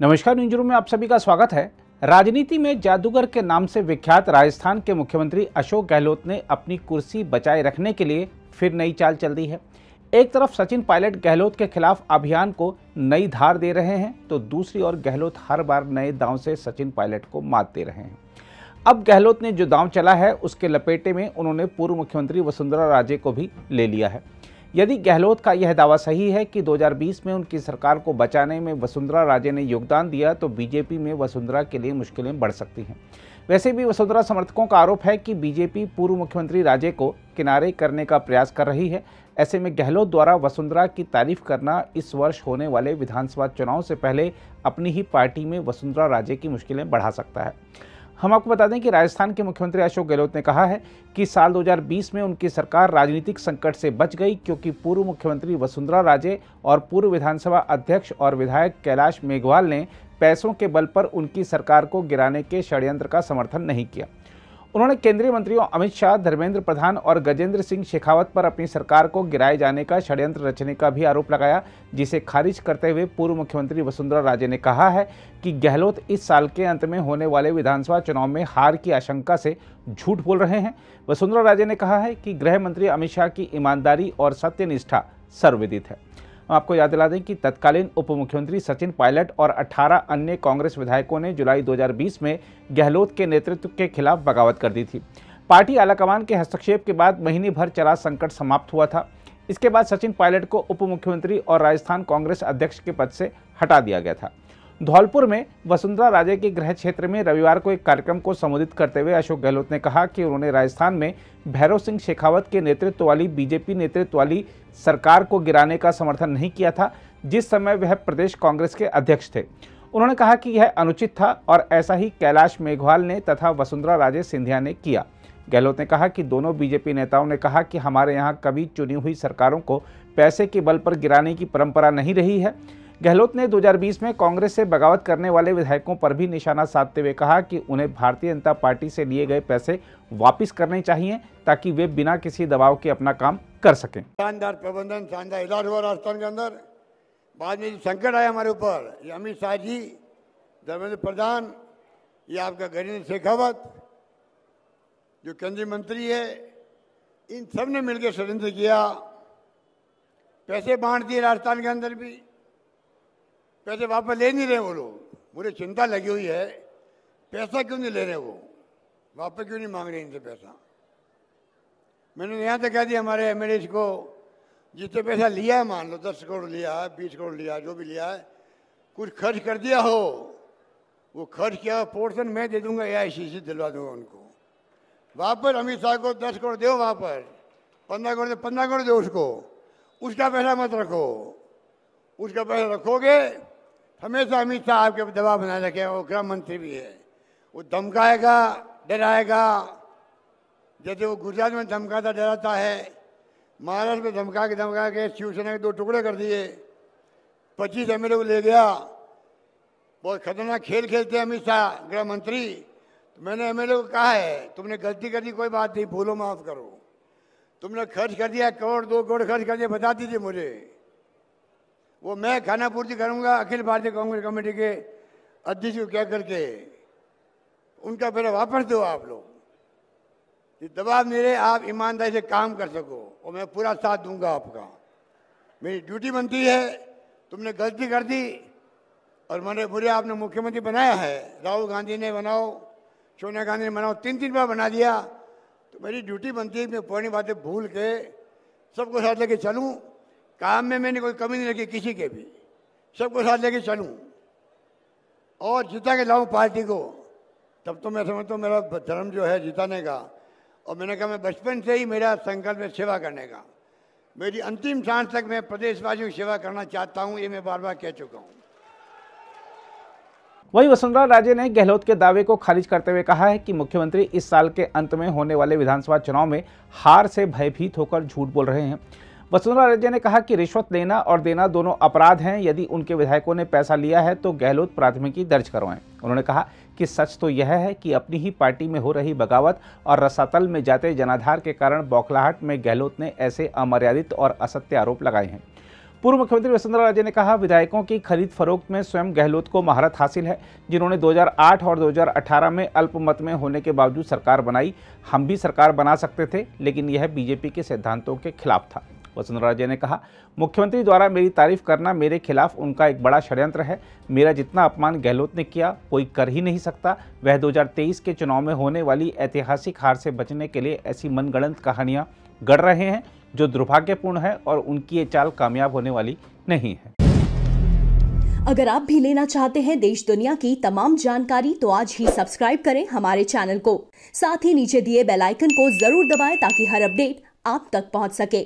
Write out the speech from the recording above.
नमस्कार news room में आप सभी का स्वागत है राजनीति में जादूगर के नाम से विख्यात राजस्थान के मुख्यमंत्री अशोक गहलोत ने अपनी कुर्सी बचाए रखने के लिए फिर नई चाल चल दी है एक तरफ सचिन पायलट गहलोत के खिलाफ अभियान को नई धार दे रहे हैं तो दूसरी ओर गहलोत हर बार नए दांव से सचिन पायलट को मात दे रहे हैं अब गहलोत ने जो दांव चला है उसके लपेटे में उन्होंने पूर्व मुख्यमंत्री वसुंधरा राजे को भी ले लिया है यदि गहलोत का यह दावा सही है कि 2020 में उनकी सरकार को बचाने में वसुंधरा राजे ने योगदान दिया तो बीजेपी में वसुंधरा के लिए मुश्किलें बढ़ सकती हैं वैसे भी वसुंधरा समर्थकों का आरोप है कि बीजेपी पूर्व मुख्यमंत्री राजे को किनारे करने का प्रयास कर रही है ऐसे में गहलोत द्वारा वसुंधरा की तारीफ करना इस वर्ष होने वाले विधानसभा चुनाव से पहले अपनी ही पार्टी में वसुंधरा राजे की मुश्किलें बढ़ा सकता है हम आपको बता दें कि राजस्थान के मुख्यमंत्री अशोक गहलोत ने कहा है कि साल 2020 में उनकी सरकार राजनीतिक संकट से बच गई क्योंकि पूर्व मुख्यमंत्री वसुंधरा राजे और पूर्व विधानसभा अध्यक्ष और विधायक कैलाश मेघवाल ने पैसों के बल पर उनकी सरकार को गिराने के षड्यंत्र का समर्थन नहीं किया उन्होंने केंद्रीय मंत्रियों अमित शाह धर्मेंद्र प्रधान और गजेंद्र सिंह शेखावत पर अपनी सरकार को गिराए जाने का षड्यंत्र रचने का भी आरोप लगाया जिसे खारिज करते हुए पूर्व मुख्यमंत्री वसुंधरा राजे ने कहा है कि गहलोत इस साल के अंत में होने वाले विधानसभा चुनाव में हार की आशंका से झूठ बोल रहे हैं वसुंधरा राजे ने कहा है कि गृह मंत्री अमित शाह की ईमानदारी और सत्यनिष्ठा सर्वविदित है आपको याद दिला दें कि तत्कालीन उप मुख्यमंत्री सचिन पायलट और 18 अन्य कांग्रेस विधायकों ने जुलाई 2020 में गहलोत के नेतृत्व के खिलाफ बगावत कर दी थी पार्टी आलाकमान के हस्तक्षेप के बाद महीने भर चला संकट समाप्त हुआ था इसके बाद सचिन पायलट को उप मुख्यमंत्री और राजस्थान कांग्रेस अध्यक्ष के पद से हटा दिया गया था धौलपुर में वसुंधरा राजे के गृह क्षेत्र में रविवार को एक कार्यक्रम को संबोधित करते हुए अशोक गहलोत ने कहा कि उन्होंने राजस्थान में भैरव सिंह शेखावत के नेतृत्व वाली बीजेपी नेतृत्व वाली सरकार को गिराने का समर्थन नहीं किया था जिस समय वह प्रदेश कांग्रेस के अध्यक्ष थे उन्होंने कहा कि यह अनुचित था और ऐसा ही कैलाश मेघवाल ने तथा वसुंधरा राजे सिंधिया ने किया गहलोत ने कहा कि दोनों बीजेपी नेताओं ने कहा कि हमारे यहाँ कभी चुनी हुई सरकारों को पैसे के बल पर गिराने की परंपरा नहीं रही है गहलोत ने 2020 में कांग्रेस से बगावत करने वाले विधायकों पर भी निशाना साधते हुए कहा कि उन्हें भारतीय जनता पार्टी से लिए गए पैसे वापस करने चाहिए ताकि वे बिना किसी दबाव के अपना काम कर सकें शानदार प्रबंधन शानदार इलाज हुआ राजस्थान के अंदर बाद में संकट आया हमारे ऊपर अमित शाह जी धर्मेंद्र प्रधान ये आपका गजेंद्र शेखावत जो केंद्रीय मंत्री है इन सब ने मिलकर षडयंत्र किया पैसे बांट दिए राजस्थान के अंदर भी पैसे वापस ले नहीं रहे वो लोग मुझे चिंता लगी हुई है पैसा क्यों नहीं ले रहे वो वापस क्यों नहीं मांग रहे इनसे पैसा मैंने यहाँ तक कह दिया हमारे एम एल को जितने पैसा लिया है मान लो दस करोड़ लिया है बीस करोड़ लिया जो भी लिया है कुछ खर्च कर दिया हो वो खर्च किया पोर्शन मैं दे दूंगा ए आई दिलवा दूंगा उनको वापस अमित शाह को दस करोड़ दो वापस पंद्रह करोड़ पंद्रह करोड़ दो उसको उसका पैसा मत रखो उसका पैसा रखोगे हमेशा अमित शाह आपके दबाव बनाए रखे वो गृह मंत्री भी है वो धमकाएगा डराएगा जैसे वो गुजरात में धमकाता डराता है महाराष्ट्र में धमका के धमका के शिवसेना के दो टुकड़े कर दिए पच्चीस एम को ले गया बहुत खतरनाक खेल खेलते हैं अमित शाह गृह मंत्री तो मैंने एम को कहा है तुमने गलती कर दी कोई बात नहीं भूलो माफ़ करो तुमने खर्च कर दिया करोड़ दो करोड़ खर्च कर दिया बता दीजिए मुझे वो मैं खाना पूर्ति करूँगा अखिल भारतीय कांग्रेस कमेटी के अध्यक्ष को क्या करके उनका पहले वापस दो आप लोग दबाव मेरे आप ईमानदारी से काम कर सको और मैं पूरा साथ दूंगा आपका मेरी ड्यूटी बनती है तुमने गलती कर दी और मैंने बुरे आपने मुख्यमंत्री बनाया है राहुल गांधी ने बनाओ सोनिया गांधी ने बनाओ तीन तीन बार बना दिया तो मेरी ड्यूटी बनती है मैं पुरानी बातें भूल के सबको साथ लेके चलूँ काम में मैंने कोई कमी नहीं रखी किसी के भी सबको साथ लेके चलूं और जिता के लाऊं पार्टी को तब तो मैं समझता हूँ मेरा धर्म जो है जिताने का और मैंने कहा मैं बचपन से ही मेरा संकल्प है सेवा करने का मेरी अंतिम सांस तक मैं प्रदेशवासियों की सेवा करना चाहता हूँ ये मैं बार बार कह चुका हूँ वहीं वसुंधरा राजे ने गहलोत के दावे को खारिज करते हुए कहा है कि मुख्यमंत्री इस साल के अंत में होने वाले विधानसभा चुनाव में हार से भयभीत होकर झूठ बोल रहे हैं वसुंधरा राजे ने कहा कि रिश्वत लेना और देना दोनों अपराध हैं यदि उनके विधायकों ने पैसा लिया है तो गहलोत प्राथमिकी दर्ज करवाएं उन्होंने कहा कि सच तो यह है कि अपनी ही पार्टी में हो रही बगावत और रसातल में जाते जनाधार के कारण बौखलाहट में गहलोत ने ऐसे अमर्यादित और असत्य आरोप लगाए हैं पूर्व मुख्यमंत्री वसुंधरा राजे ने कहा विधायकों की खरीद फरोख्त में स्वयं गहलोत को महारत हासिल है जिन्होंने 2008 और 2018 में अल्पमत में होने के बावजूद सरकार बनाई हम भी सरकार बना सकते थे लेकिन यह बीजेपी के सिद्धांतों के खिलाफ था वसुंधरा राजे ने कहा मुख्यमंत्री द्वारा मेरी तारीफ करना मेरे खिलाफ उनका एक बड़ा षड्यंत्र है मेरा जितना अपमान गहलोत ने किया कोई कर ही नहीं सकता वह 2023 के चुनाव में होने वाली ऐतिहासिक हार से बचने के लिए ऐसी मनगणंत कहानियाँ गढ़ रहे हैं जो दुर्भाग्यपूर्ण है और उनकी ये चाल कामयाब होने वाली नहीं है अगर आप भी लेना चाहते हैं देश दुनिया की तमाम जानकारी तो आज ही सब्सक्राइब करें हमारे चैनल को साथ ही नीचे दिए बेल आइकन को जरूर दबाएं ताकि हर अपडेट आप तक पहुंच सके